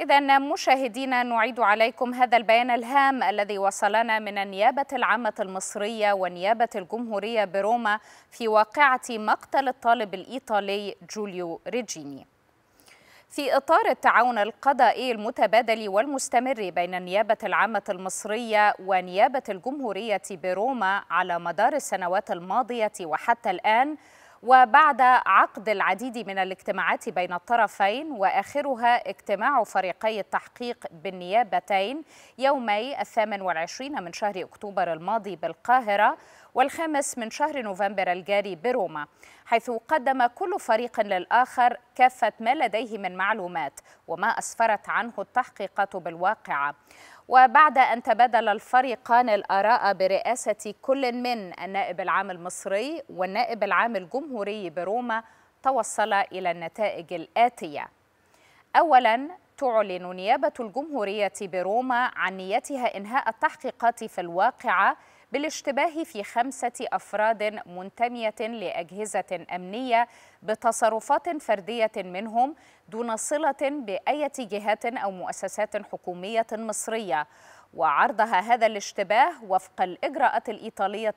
إذا مشاهدينا نعيد عليكم هذا البيان الهام الذي وصلنا من النيابة العامة المصرية ونيابة الجمهورية بروما في واقعة مقتل الطالب الإيطالي جوليو ريجيني. في إطار التعاون القضائي المتبادل والمستمر بين النيابة العامة المصرية ونيابة الجمهورية بروما على مدار السنوات الماضية وحتى الآن، وبعد عقد العديد من الاجتماعات بين الطرفين واخرها اجتماع فريقي التحقيق بالنيابتين يومي الثامن والعشرين من شهر اكتوبر الماضي بالقاهره والخامس من شهر نوفمبر الجاري بروما حيث قدم كل فريق للآخر كافة ما لديه من معلومات وما أسفرت عنه التحقيقات بالواقعة وبعد أن تبادل الفريقان الآراء برئاسة كل من النائب العام المصري والنائب العام الجمهوري بروما توصل إلى النتائج الآتية أولاً تعلن نيابة الجمهورية بروما عن نيتها إنهاء التحقيقات في الواقعة بالاشتباه في خمسة أفراد منتمية لأجهزة أمنية بتصرفات فردية منهم دون صلة بأية جهات أو مؤسسات حكومية مصرية وعرضها هذا الاشتباه وفق الإجراءات الإيطالية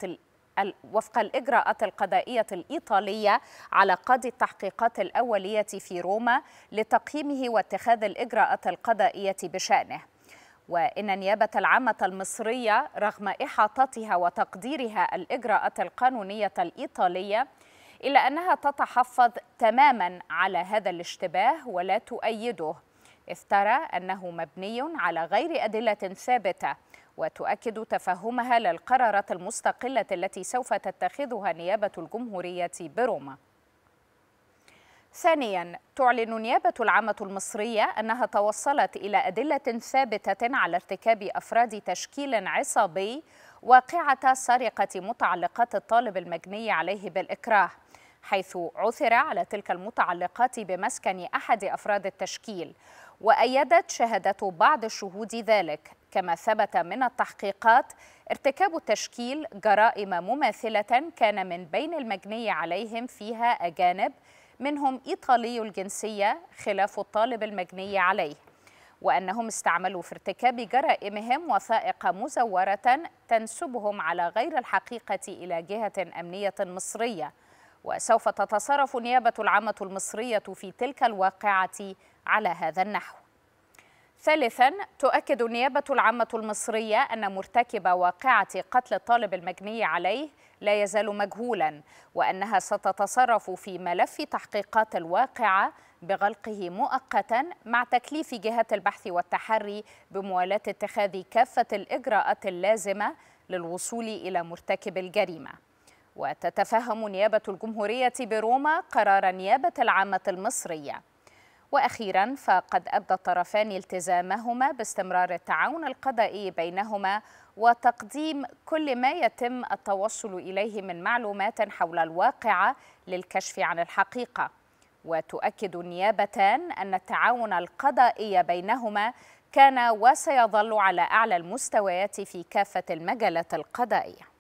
وفق الإجراءات القضائية الإيطالية على قاضي التحقيقات الأولية في روما لتقييمه واتخاذ الإجراءات القضائية بشأنه وإن النيابة العامة المصرية رغم إحاطتها وتقديرها الإجراءات القانونية الإيطالية إلا أنها تتحفظ تماما على هذا الاشتباه ولا تؤيده إذ ترى أنه مبني على غير أدلة ثابتة وتؤكد تفهمها للقرارات المستقلة التي سوف تتخذها نيابة الجمهورية بروما ثانيا تعلن النيابة العامة المصرية أنها توصلت إلى أدلة ثابتة على ارتكاب أفراد تشكيل عصابي واقعة سرقة متعلقات الطالب المجني عليه بالإكراه حيث عثر على تلك المتعلقات بمسكن أحد أفراد التشكيل وأيدت شهادة بعض الشهود ذلك كما ثبت من التحقيقات ارتكاب التشكيل جرائم مماثلة كان من بين المجني عليهم فيها أجانب منهم إيطالي الجنسية خلاف الطالب المجني عليه وأنهم استعملوا في ارتكاب جرائمهم وثائق مزورة تنسبهم على غير الحقيقة إلى جهة أمنية مصرية وسوف تتصرف النيابة العامة المصرية في تلك الواقعة على هذا النحو ثالثا تؤكد النيابة العامة المصرية أن مرتكب واقعة قتل الطالب المجني عليه لا يزال مجهولا وأنها ستتصرف في ملف تحقيقات الواقعة بغلقه مؤقتا مع تكليف جهات البحث والتحري بموالاة اتخاذ كافة الإجراءات اللازمة للوصول إلى مرتكب الجريمة وتتفهم نيابة الجمهورية بروما قرار النيابة العامة المصرية وأخيرا فقد أدى الطرفان التزامهما باستمرار التعاون القضائي بينهما وتقديم كل ما يتم التوصل إليه من معلومات حول الواقعة للكشف عن الحقيقة وتؤكد النيابتان أن التعاون القضائي بينهما كان وسيظل على أعلى المستويات في كافة المجالات القضائية